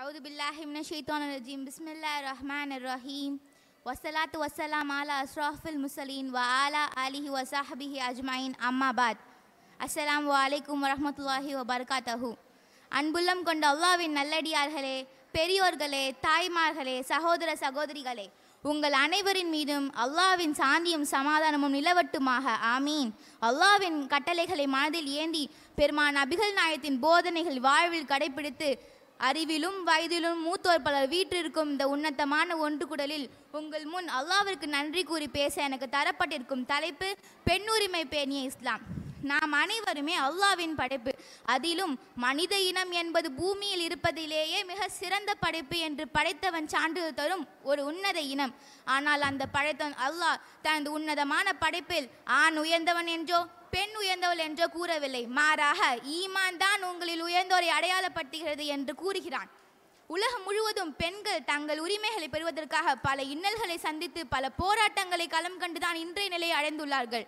அவுது பில்லாஹி மின ஷெய்தான் ரஜீம் பிஸ்மில்லா ரஹ்மான் ரஹீம் வசலாத்து வசலாம் ஆலா அஸ்ராஃபில் முசலீன் வ ஆலா அலிஹி வசாஹபிஹி அஜ்மாயின் அம்மாபாத் அஸ்லாம் வலைக்கும் வரமத்துல்லாஹி வபர்காத்தஹூ அன்புள்ளம் கொண்ட அல்லாவின் நல்லடியார்களே பெரியோர்களே தாய்மார்களே சகோதர சகோதரிகளே உங்கள் அனைவரின் மீதும் அல்லாவின் சாந்தியும் சமாதானமும் நிலவட்டுமாக ஆமீன் அல்லாவின் கட்டளைகளை மனதில் ஏந்தி பெருமான் அபிகள் நாயத்தின் போதனைகள் வாழ்வில் கடைபிடித்து அறிவிலும் வயதிலும் மூத்தோர் பலர் வீற்றிருக்கும் இந்த உன்னதமான ஒன்று குடலில் உங்கள் முன் அல்லாவிற்கு நன்றி கூறி பேச எனக்கு தரப்பட்டிருக்கும் தலைப்பு பெண்ணுரிமை பேணிய இஸ்லாம் நாம் அனைவருமே அல்லாவின் படைப்பு அதிலும் மனித இனம் என்பது பூமியில் இருப்பதிலேயே மிக சிறந்த படைப்பு என்று படைத்தவன் சான்றிதழ் தரும் ஒரு உன்னத இனம் ஆனால் அந்த படைத்தவன் அல்லாஹ் தனது உன்னதமான படைப்பில் ஆண் உயர்ந்தவன் என்றோ பெண் உயர்ந்தவள் என்று கூறவில்லை மாறாக ஈமான் தான் உங்களில் உயர்ந்தோரை அடையாளப்படுத்துகிறது என்று கூறுகிறான் உலகம் முழுவதும் பெண்கள் தங்கள் உரிமைகளை பெறுவதற்காக பல இன்னல்களை சந்தித்து பல போராட்டங்களை களம் கண்டுதான் இன்றைய நிலையை அடைந்துள்ளார்கள்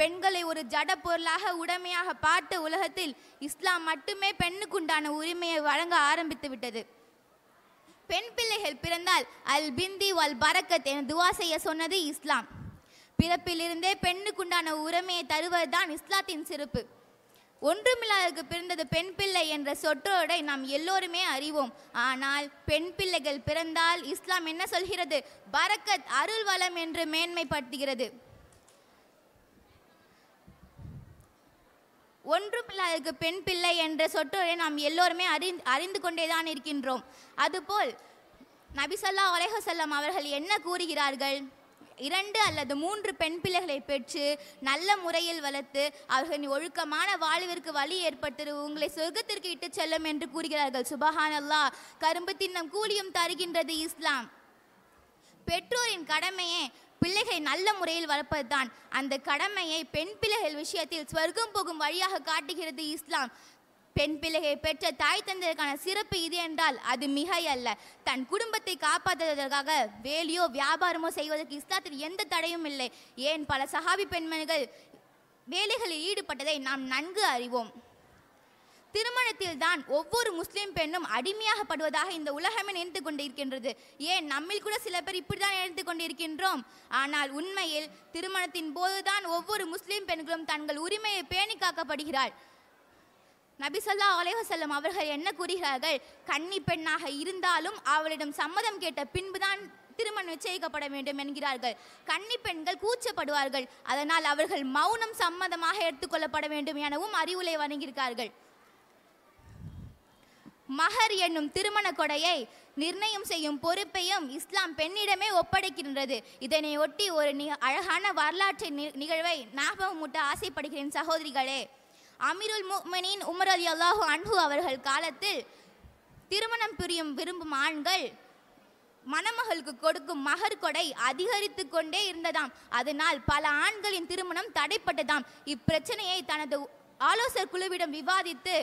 பெண்களை ஒரு ஜட பொருளாக உடமையாக பார்த்த உலகத்தில் இஸ்லாம் மட்டுமே பெண்ணுக்குண்டான உரிமையை வழங்க ஆரம்பித்து விட்டது பெண் பிள்ளைகள் பிறந்தால் அல் பிந்தி வல் பரக்கத் என துவா செய்ய சொன்னது இஸ்லாம் பிறப்பிலிருந்தே பெண்ணுக்குண்டான உரிமையை தருவதுதான் இஸ்லாத்தின் சிறப்பு ஒன்றுமில்லாததுக்கு பிறந்தது பெண் பிள்ளை என்ற சொற்றோடை நாம் எல்லோருமே அறிவோம் ஆனால் பெண் பிள்ளைகள் பிறந்தால் இஸ்லாம் என்ன சொல்கிறது பரக்கத் அருள் வளம் என்று மேன்மைப்படுத்துகிறது ஒன்றுமில்லாதவருக்கு பெண் பிள்ளை என்ற சொற்றொடரை நாம் எல்லோருமே அறிந்து அறிந்து கொண்டேதான் இருக்கின்றோம் அதுபோல் நபிசல்லா அலேஹசல்லாம் அவர்கள் என்ன கூறுகிறார்கள் இரண்டு அல்லது மூன்று பெண் பிள்ளைகளை பெற்று நல்ல முறையில் வளர்த்து அவர்களின் ஒழுக்கமான வாழ்விற்கு வழி ஏற்பட்டு உங்களை சொர்க்கத்திற்கு இட்டு செல்லும் என்று கூறுகிறார்கள் சுபஹான் அல்லா கரும்பு தின்னம் கூலியும் தருகின்றது இஸ்லாம் பெற்றோரின் கடமையே பிள்ளைகளை நல்ல முறையில் வளர்ப்பதுதான் அந்த கடமையை பெண் பிள்ளைகள் விஷயத்தில் ஸ்வர்க்கம் போகும் வழியாக காட்டுகிறது இஸ்லாம் பெண் பிள்ளையை பெற்ற தாய் தந்தையருக்கான சிறப்பு இது என்றால் அது மிகை அல்ல தன் குடும்பத்தை காப்பாற்றுவதற்காக வேலையோ வியாபாரமோ செய்வதற்கு இஸ்லாத்தில் எந்த தடையும் இல்லை ஏன் பல சஹாபி பெண்மணிகள் வேலைகளில் ஈடுபட்டதை நாம் நன்கு அறிவோம் திருமணத்தில் தான் ஒவ்வொரு முஸ்லீம் பெண்ணும் அடிமையாகப்படுவதாக இந்த உலகமே நினைத்து கொண்டிருக்கின்றது ஏன் நம்மில் கூட சில பேர் இப்படி தான் நினைத்து கொண்டிருக்கின்றோம் ஆனால் உண்மையில் திருமணத்தின் போதுதான் ஒவ்வொரு முஸ்லீம் பெண்களும் தங்கள் உரிமையை பேணி காக்கப்படுகிறாள் நபிசல்லா அலைவசல்லம் அவர்கள் என்ன கூறுகிறார்கள் கன்னி பெண்ணாக இருந்தாலும் அவளிடம் சம்மதம் கேட்ட பின்புதான் திருமணம் நிச்சயிக்கப்பட வேண்டும் என்கிறார்கள் கன்னி பெண்கள் கூச்சப்படுவார்கள் அதனால் அவர்கள் மௌனம் சம்மதமாக எடுத்துக்கொள்ளப்பட வேண்டும் எனவும் அறிவுரை வணங்கியிருக்கார்கள் மகர் என்னும் திருமண கொடையை நிர்ணயம் செய்யும் பொறுப்பையும் இஸ்லாம் பெண்ணிடமே ஒப்படைக்கின்றது இதனை ஒட்டி ஒரு அழகான வரலாற்று நிகழ்வை ஞாபகமூட்ட ஆசைப்படுகிறேன் சகோதரிகளே அமிருல் முக்மனின் உமர் அலி அல்லாஹு அன்பு அவர்கள் காலத்தில் திருமணம் புரியும் விரும்பும் ஆண்கள் மணமகளுக்கு கொடுக்கும் மகர் கொடை அதிகரித்து கொண்டே இருந்ததாம் அதனால் பல ஆண்களின் திருமணம் தடைப்பட்டதாம் இப்பிரச்சனையை தனது ஆலோசர் குழுவிடம் விவாதித்து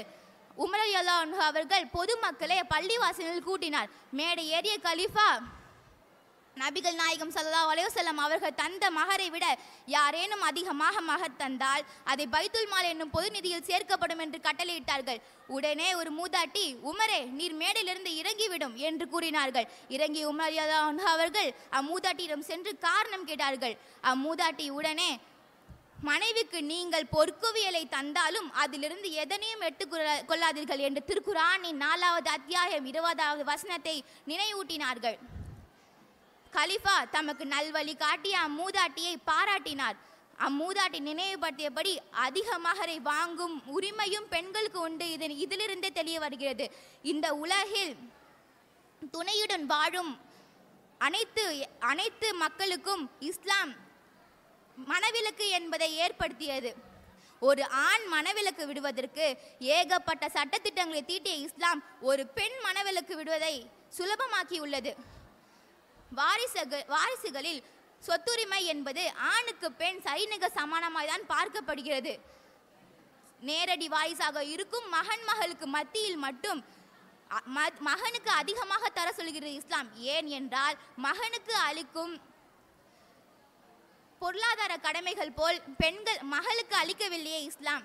உமர் அலி அல்லாஹ் அவர்கள் பொதுமக்களை பள்ளிவாசலில் கூட்டினார் மேடை ஏறிய கலீஃபா நபிகள் நாயகம் சல்லா அலையுசல்லம் அவர்கள் தந்த மகரை விட யாரேனும் அதிகமாக மகர் தந்தால் அதை பைத்துல் மால் என்னும் பொது நிதியில் சேர்க்கப்படும் என்று கட்டளையிட்டார்கள் உடனே ஒரு மூதாட்டி உமரே நீர் மேடையிலிருந்து இறங்கிவிடும் என்று கூறினார்கள் இறங்கி உமர் அவர்கள் அம்மூதாட்டியிடம் சென்று காரணம் கேட்டார்கள் அம்மூதாட்டி உடனே மனைவிக்கு நீங்கள் பொற்குவியலை தந்தாலும் அதிலிருந்து எதனையும் எடுத்துக்கொள்ள கொள்ளாதீர்கள் என்று திருக்குறானின் நாலாவது அத்தியாயம் இருபதாவது வசனத்தை நினைவூட்டினார்கள் ஹலிஃபா தமக்கு நல்வழி காட்டிய அம்மூதாட்டியை பாராட்டினார் அம்மூதாட்டி நினைவுபடுத்தியபடி அதிக மகரை வாங்கும் உரிமையும் பெண்களுக்கு உண்டு இது இதிலிருந்தே தெரிய வருகிறது இந்த உலகில் துணையுடன் வாழும் அனைத்து அனைத்து மக்களுக்கும் இஸ்லாம் மனவிலக்கு என்பதை ஏற்படுத்தியது ஒரு ஆண் மனவிலக்கு விடுவதற்கு ஏகப்பட்ட சட்டத்திட்டங்களை தீட்டிய இஸ்லாம் ஒரு பெண் மனவிலக்கு விடுவதை சுலபமாக்கியுள்ளது வாரிசு வாரிசுகளில் சொத்துரிமை என்பது ஆணுக்கு பெண் சரிநிக சமானமாய் தான் பார்க்கப்படுகிறது நேரடி வாரிசாக இருக்கும் மகன் மகளுக்கு மத்தியில் மட்டும் மகனுக்கு அதிகமாக தர சொல்கிறது இஸ்லாம் ஏன் என்றால் மகனுக்கு அளிக்கும் பொருளாதார கடமைகள் போல் பெண்கள் மகளுக்கு அளிக்கவில்லையே இஸ்லாம்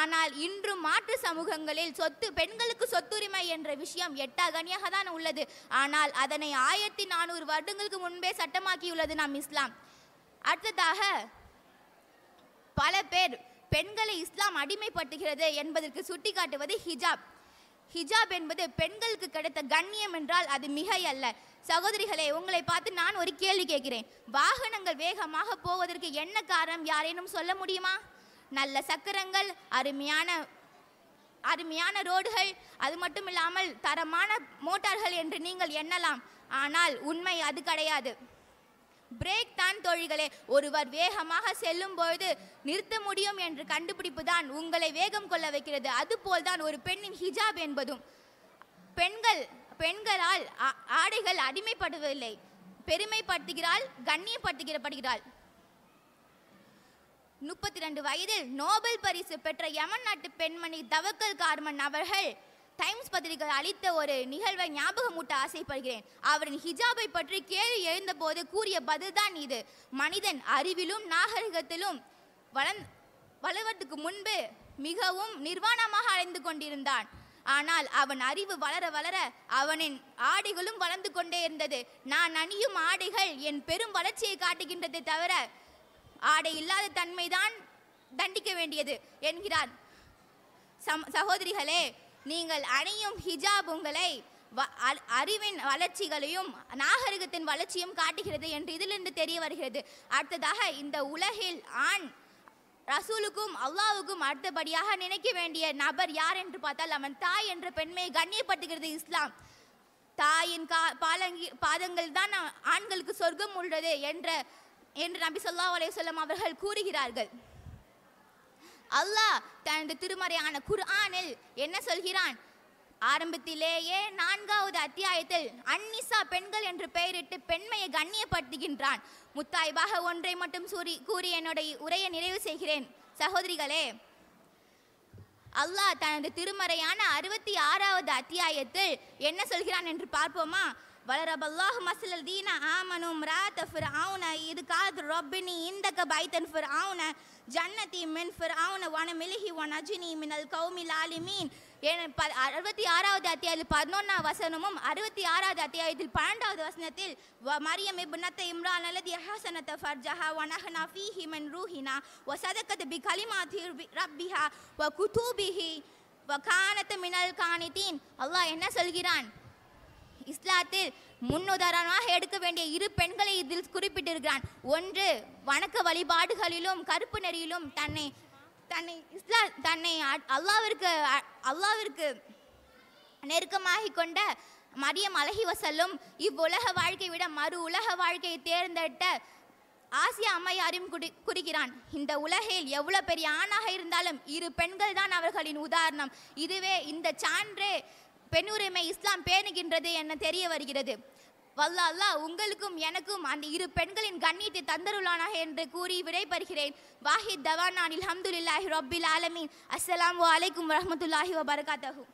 ஆனால் இன்று மாற்று சமூகங்களில் சொத்து பெண்களுக்கு சொத்துரிமை என்ற விஷயம் எட்டாகனியாக தான் உள்ளது ஆனால் அதனை ஆயிரத்தி நானூறு வருடங்களுக்கு முன்பே சட்டமாக்கியுள்ளது நாம் இஸ்லாம் அடுத்ததாக பல பேர் பெண்களை இஸ்லாம் அடிமைப்படுத்துகிறது என்பதற்கு சுட்டிக்காட்டுவது ஹிஜாப் ஹிஜாப் என்பது பெண்களுக்கு கிடைத்த கண்ணியம் என்றால் அது மிகையல்ல அல்ல சகோதரிகளே உங்களை பார்த்து நான் ஒரு கேள்வி கேட்கிறேன் வாகனங்கள் வேகமாக போவதற்கு என்ன காரணம் யாரேனும் சொல்ல முடியுமா நல்ல சக்கரங்கள் அருமையான அருமையான ரோடுகள் அது மட்டும் இல்லாமல் தரமான மோட்டார்கள் என்று நீங்கள் எண்ணலாம் ஆனால் உண்மை அது கிடையாது பிரேக் தான் தோழிகளே ஒருவர் வேகமாக செல்லும் பொழுது நிறுத்த முடியும் என்று கண்டுபிடிப்பு தான் உங்களை வேகம் கொள்ள வைக்கிறது அதுபோல் தான் ஒரு பெண்ணின் ஹிஜாப் என்பதும் பெண்கள் பெண்களால் ஆடைகள் அடிமைப்படுவதில்லை பெருமைப்படுத்துகிறாள் கண்ணியப்படுத்துகிறப்படுகிறாள் முப்பத்தி ரெண்டு வயதில் நோபல் பரிசு பெற்ற யமன் நாட்டு பெண்மணி தவக்கல் கார்மன் அவர்கள் டைம்ஸ் பத்திரிகை அளித்த ஒரு நிகழ்வை ஞாபகமூட்ட ஆசைப்படுகிறேன் அவரின் ஹிஜாபை பற்றி கேள்வி எழுந்தபோது கூறிய பதில்தான் இது மனிதன் அறிவிலும் நாகரிகத்திலும் வளந் வளர்வதற்கு முன்பு மிகவும் நிர்வாணமாக அடைந்து கொண்டிருந்தான் ஆனால் அவன் அறிவு வளர வளர அவனின் ஆடைகளும் வளர்ந்து கொண்டே இருந்தது நான் அணியும் ஆடைகள் என் பெரும் வளர்ச்சியை காட்டுகின்றதை தவிர ஆடை இல்லாத தன்மைதான் தண்டிக்க வேண்டியது என்கிறார் சம் சகோதரிகளே நீங்கள் அணியும் ஹிஜாப் உங்களை அறிவின் வளர்ச்சிகளையும் நாகரிகத்தின் வளர்ச்சியும் காட்டுகிறது என்று இதிலிருந்து தெரிய வருகிறது அடுத்ததாக இந்த உலகில் ஆண் ரசூலுக்கும் அல்லாவுக்கும் அடுத்தபடியாக நினைக்க வேண்டிய நபர் யார் என்று பார்த்தால் அவன் தாய் என்ற பெண்மையை கண்ணியப்படுத்துகிறது இஸ்லாம் தாயின் கா பாலங்கி பாதங்கள் தான் ஆண்களுக்கு சொர்க்கம் உள்ளது என்ற என்று நபி சொல்லா சொல்லம் அவர்கள் கூறுகிறார்கள் அல்லாஹ் தனது திருமறையான குர்ஆனில் என்ன சொல்கிறான் ஆரம்பத்திலேயே நான்காவது அத்தியாயத்தில் அன்னிசா பெண்கள் என்று பெயரிட்டு பெண்மையை கண்ணியப்படுத்துகின்றான் முத்தாய்பாக ஒன்றை மட்டும் சூறி கூறி என்னுடைய உரையை நிறைவு செய்கிறேன் சகோதரிகளே அல்லாஹ் தனது திருமறையான அறுபத்தி ஆறாவது அத்தியாயத்தில் என்ன சொல்கிறான் என்று பார்ப்போமா வளரப அல்லாஹ் மசலல் தீனா ஆமனும் ராத்த ஃபிர் ஆவுன இது காது ரொப்பினி இந்தக்க பைத்தன் ஃபிர் ஆவுன ஜன்னதி மின் ஃபிர் ஆவுன ஒன மிலிஹி ஒன் அஜினி மினல் கௌமில் ஆலிமீன் அறுபத்தி ஆறாவது அத்தியாயத்தில் பதினொன்றாம் வசனமும் அறுபத்தி ஆறாவது அத்தியாயத்தில் பன்னெண்டாவது வசனத்தில் மரியம் இப்னத்தை இம்ரான் அல்லது ஹசனத்தை ஃபர்ஜஹா வனஹனா ஃபீ ஹிமன் ரூஹினா ஒ சதக்கத்து கலிமா தீர் ரப்பிஹா ஒ குதூபிஹி வ கானத்து மினல் காணித்தீன் அல்லாஹ் என்ன சொல்கிறான் இஸ்லாத்தில் முன்னுதாரணமாக எடுக்க வேண்டிய இரு பெண்களை இதில் குறிப்பிட்டிருக்கிறான் ஒன்று வணக்க வழிபாடுகளிலும் கருப்பு நெறியிலும் தன்னை தன்னை இஸ்லா தன்னை அல்லாவிற்கு அல்லாவிற்கு நெருக்கமாக கொண்ட மரியம் அழகி வசல்லும் இவ்வுலக வாழ்க்கையை விட மறு உலக வாழ்க்கையை தேர்ந்தெடுத்த ஆசிய அம்மையாரையும் குடி குறிக்கிறான் இந்த உலகில் எவ்வளோ பெரிய ஆணாக இருந்தாலும் இரு பெண்கள் தான் அவர்களின் உதாரணம் இதுவே இந்த சான்று பெண்ணுரிமை இஸ்லாம் பேணுகின்றது என தெரிய வருகிறது வல்ல அல்லா உங்களுக்கும் எனக்கும் அந்த இரு பெண்களின் கண்ணீட்டை தந்தருளானாக என்று கூறி விடைபெறுகிறேன் வாஹித் தவானான் அலமதுல்லாஹி ரபில் ஆலமின் அஸ்லாம் வலைக்கும் வரமத்துல்லாஹி வபர்காத்தஹூ